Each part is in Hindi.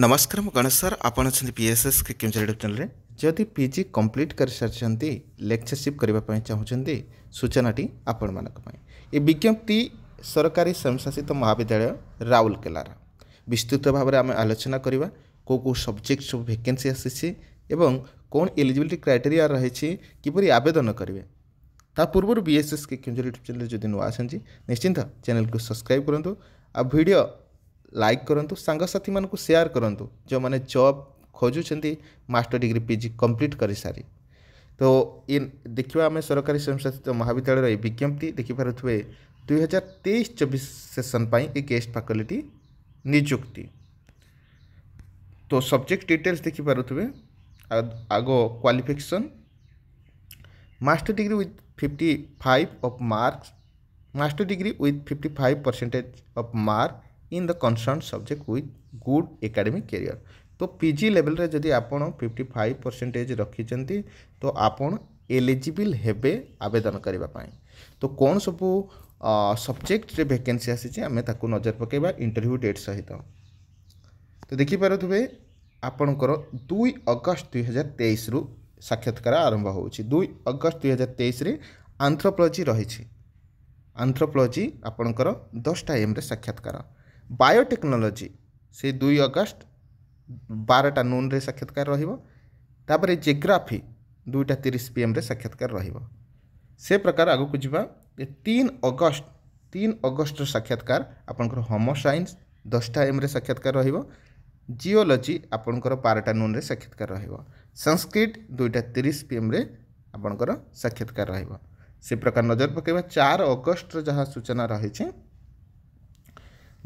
ନମସ୍କାର ମୁଁ ଗଣେଶ ସାର୍ ଆପଣ ଅଛନ୍ତି ପି ଏସ୍ ଏସ୍ କ୍ରିକିମ୍ ୟୁଟ୍ୟୁବ୍ ଚ୍ୟାନେଲ୍ରେ ଯଦି ପି ଜି କମ୍ପ୍ଲିଟ୍ କରିସାରିଛନ୍ତି ଲେକ୍ଚରସିପ୍ କରିବା ପାଇଁ ଚାହୁଁଛନ୍ତି ସୂଚନାଟି ଆପଣମାନଙ୍କ ପାଇଁ ଏ ବିଜ୍ଞପ୍ତି ସରକାରୀ ସ୍ୱୟଂଶାସିତ ମହାବିଦ୍ୟାଳୟ ରାଉରକେଲାର ବିସ୍ତୃତ ଭାବରେ ଆମେ ଆଲୋଚନା କରିବା କେଉଁ କେଉଁ ସବଜେକ୍ଟ ସବୁ ଭେକେନ୍ସି ଆସିଛି ଏବଂ କ'ଣ ଏଲିଜିବିଲିଟି କ୍ରାଇଟେରିଆ ରହିଛି କିପରି ଆବେଦନ କରିବେ ତା ପୂର୍ବରୁ ବି ଏସ୍ ଏସ୍ କ୍ରିକିମ୍ ୟୁଟ୍ୟୁବ୍ ଚ୍ୟାନେଲ୍ ଯଦି ନୂଆ ଆସନ୍ତି ନିଶ୍ଚିନ୍ତ ଚ୍ୟାନେଲ୍କୁ ସବସ୍କ୍ରାଇବ୍ କରନ୍ତୁ ଆଉ ଭିଡ଼ିଓ लाइक करूँ सांगसाथी मानक सेयार करूँ जो मैंने जब खोजुंट मास्टर डिग्री जी कंप्लीट कर सारी तो ये देखा आम सरकारी स्वयंशासित तो महाविद्यालय विज्ञप्ति देखिपे दुई हजार तेईस चौबीस सेसन पर गेस्ट फाकल्टी निजुक्ति तो सब्जेक्ट डिटेल्स देखिपे आग qualification master degree with fifty five of marks master degree with fifty five percentage of marks in the concern subject with good academic career ତ ପିଜି ଲେଭେଲରେ ଯଦି ଆପଣ ଫିଫ୍ଟି ଫାଇଭ୍ ପରସେଣ୍ଟେଜ୍ ରଖିଛନ୍ତି ତ ଆପଣ ଏଲିଜିବଲ୍ ହେବେ ଆବେଦନ କରିବା ପାଇଁ ତ କ'ଣ ସବୁ ସବଜେକ୍ଟରେ ଭେକେନ୍ସି ଆସିଛି ଆମେ ତାକୁ ନଜର ପକାଇବା ଇଣ୍ଟରଭ୍ୟୁ ଡେଟ୍ ସହିତ ତ ଦେଖିପାରୁଥିବେ ଆପଣଙ୍କର ଦୁଇ ଅଗଷ୍ଟ ଦୁଇହଜାର ତେଇଶରୁ ସାକ୍ଷାତକାର ଆରମ୍ଭ ହେଉଛି ଦୁଇ ଅଗଷ୍ଟ ଦୁଇହଜାର ତେଇଶରେ ଆନ୍ଥ୍ରୋପୋଲୋଜି ରହିଛି ଆନ୍ଥ୍ରୋପୋଲୋଜି ଆପଣଙ୍କର ଦଶଟା ଏମ୍ରେ ସାକ୍ଷାତକାର बायोटेक्नोलोजी से दुई अगस्ट बारटा नून रे साक्षात्कार रहा जियोग्राफी दुईटा तीस पी एम्रे साक्षात्कार रे प्रकार आग को जी तीन अगस्ट तीन अगस्ट साक्षात्कार आपंकर होमो सैंस दसटा एम्रे साक्षात्कार रिओलोजी आपणकर बारटा नून रे साक्षात्कार रस्कृत दुईटा तीस पी एम्रे आपंकर साक्षात्कार रे प्रकार नजर पकड़ चार अगस्ट जहाँ सूचना रही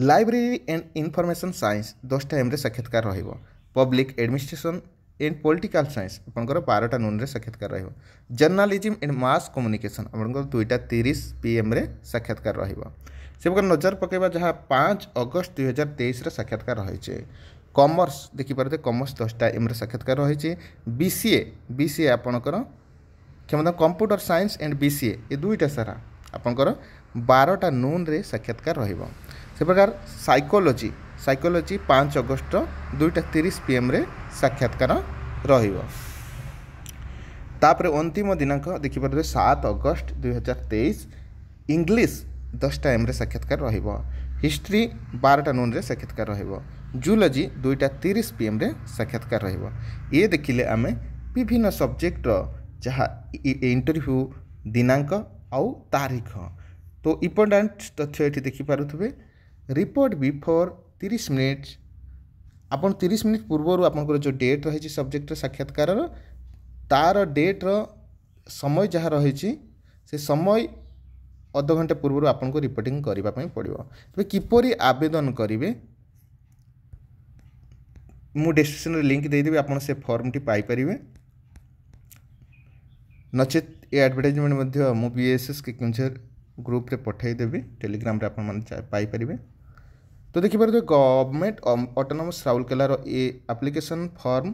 ଲାଇବ୍ରେରୀ ଆଣ୍ଡ ଇନଫର୍ମେସନ୍ ସାଇନ୍ସ ଦଶଟା ଏମ୍ରେ ସାକ୍ଷାତକାର ରହିବ public administration and political science ଆପଣଙ୍କର ବାରଟା ନୁନ୍ରେ ସାକ୍ଷାତକାର ରହିବ ଜର୍ଣ୍ଣାଲିଜିମ୍ ଆଣ୍ଡ ମାସ୍ କମ୍ୟୁନିକେସନ୍ ଆପଣଙ୍କର ଦୁଇଟା ତିରିଶ ପି ଏମ୍ରେ ସାକ୍ଷାତକାର ରହିବ ସେପଟେ ନଜର ପକାଇବା ଯାହା ପାଞ୍ଚ ଅଗଷ୍ଟ ଦୁଇହଜାର ତେଇଶରେ ସାକ୍ଷାତକାର ରହିଛି କମର୍ସ ଦେଖିପାରୁଥିବେ କମର୍ସ ଦଶଟା ଏମ୍ରେ ସାକ୍ଷାତକାର ରହିଛି ବି ସିଏ ବି ସିଏ ଆପଣଙ୍କର କ୍ଷମତା କମ୍ପ୍ୟୁଟର ସାଇନ୍ସ ଆଣ୍ଡ ବି ସିଏ ଏ ଦୁଇଟା ସାରା ଆପଣଙ୍କର ବାରଟା ନୁନ୍ରେ ସାକ୍ଷାତକାର ରହିବ সেপ্রকার সাইকোলোজি সাইকোলোজি পাঁচ অগস্ট দুইটা তিরিশ পিএম্রে সাক্ষাৎকার রহব তাপরে অন্তিম দিনাঙ্ক দেখিপারে সাত অগস্ট দুই হাজার তেইশ ইংলিশ দশটা এম্রে সাক্ষাৎকার রহব হিস্ট্রি বারোটা নুনরে সাক্ষাৎকার রহব জুলজি দুইটা তিরিশ পিএম্রে সাক্ষাৎকার রহব ইয়ে দেখিলে আমি বিভিন্ন সবজেক্টর যা ইন্টরভিউ দিনাঙ্ক আউ তারিখ তো ইম্পর্টাট তথ্য এটি দেখিপারে ରିପୋର୍ଟ ବିଫୋର୍ ତିରିଶ ମିନିଟ୍ ଆପଣ ତିରିଶ ମିନିଟ୍ ପୂର୍ବରୁ ଆପଣଙ୍କର ଯେଉଁ ଡେଟ୍ ରହିଛି ସବଜେକ୍ଟର ସାକ୍ଷାତକାରର ତା'ର ଡେଟ୍ର ସମୟ ଯାହା ରହିଛି ସେ ସମୟ ଅଧଘଣ୍ଟା ପୂର୍ବରୁ ଆପଣଙ୍କୁ ରିପୋର୍ଟିଂ କରିବା ପାଇଁ ପଡ଼ିବ ତେବେ କିପରି ଆବେଦନ କରିବେ ମୁଁ ଡେସ୍କ୍ରିପସନ୍ରେ ଲିଙ୍କ୍ ଦେଇଦେବି ଆପଣ ସେ ଫର୍ମଟି ପାଇପାରିବେ ନଚେତ୍ ଏ ଆଡ଼ଭର୍ଟାଇଜମେଣ୍ଟ ମଧ୍ୟ ମୁଁ ବି ଏସ୍ ଏସ୍ କି କେଉଁଝର ଗ୍ରୁପ୍ରେ ପଠାଇଦେବି ଟେଲିଗ୍ରାମରେ ଆପଣମାନେ ପାଇପାରିବେ तो देखिए गवर्नमेंट अटोनमस राउरकेलार a application form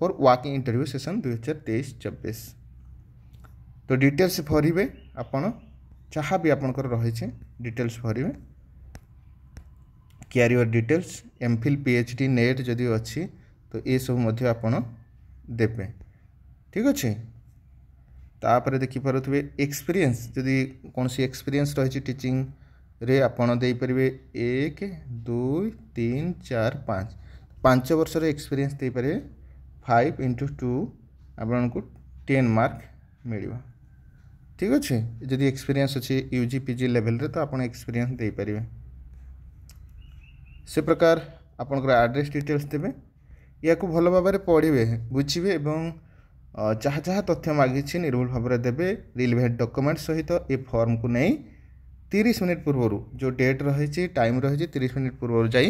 for walking interview session दुई हजार तेईस चबिश तो डिटेल्स भरवे आपण जहाँ भी आपंकर रही डिटेल्स भरवे career details M Phil P H D NET जदि अच्छी तो ये सब आप देवे ठीक अच्छे तापर देखिपे एक्सपीरियंस जदि कौन सी एक्सपीरियंस रही टीचिंग ରେ ଆପଣ ଦେଇପାରିବେ ଏକ ଦୁଇ ତିନି ଚାରି ପାଞ୍ଚ ପାଞ୍ଚ ବର୍ଷର ଏକ୍ସପିରିଏନ୍ସ ଦେଇପାରିବେ ଫାଇଭ୍ ଇଣ୍ଟୁ ଟୁ ଆପଣଙ୍କୁ ଟେନ୍ ମାର୍କ ମିଳିବ ଠିକ୍ ଅଛି ଯଦି ଏକ୍ସପିରିଏନ୍ସ ଅଛି ୟୁ ଜି ପି ଜି ଲେଭେଲ୍ରେ ତ ଆପଣ ଏକ୍ସପିରିଏନ୍ସ ଦେଇପାରିବେ ସେ ପ୍ରକାର ଆପଣଙ୍କର ଆଡ୍ରେସ୍ ଡିଟେଲ୍ସ ଦେବେ ଏହାକୁ ଭଲ ଭାବରେ ପଢ଼ିବେ ବୁଝିବେ ଏବଂ ଯାହା ଯାହା ତଥ୍ୟ ମାଗିଛି ନିର୍ଭୁଲ ଭାବରେ ଦେବେ ରିଲିଭେଣ୍ଟ ଡକ୍ୟୁମେଣ୍ଟ ସହିତ ଏ ଫର୍ମକୁ ନେଇ ତିରିଶ ମିନିଟ୍ ପୂର୍ବରୁ ଯେଉଁ ଡେଟ୍ ରହିଛି ଟାଇମ୍ ରହିଛି ତିରିଶ ମିନିଟ୍ ପୂର୍ବରୁ ଯାଇ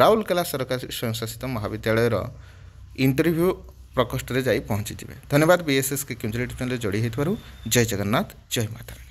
ରାଉରକେଲା ସରକାରୀ ସ୍ୱୟଂଶାସିତ ମହାବିଦ୍ୟାଳୟର ଇଣ୍ଟରଭ୍ୟୁ ପ୍ରକୋଷ୍ଠରେ ଯାଇ ପହଞ୍ଚିଯିବେ ଧନ୍ୟବାଦ ବିଏସ୍ଏସ୍ କେ କେଉଁଝର ଚ୍ୟାନେଲରେ ଯୋଡ଼ି ହୋଇଥିବାରୁ ଜୟ ଜଗନ୍ନାଥ ଜୟ ମାତାରାଣୀ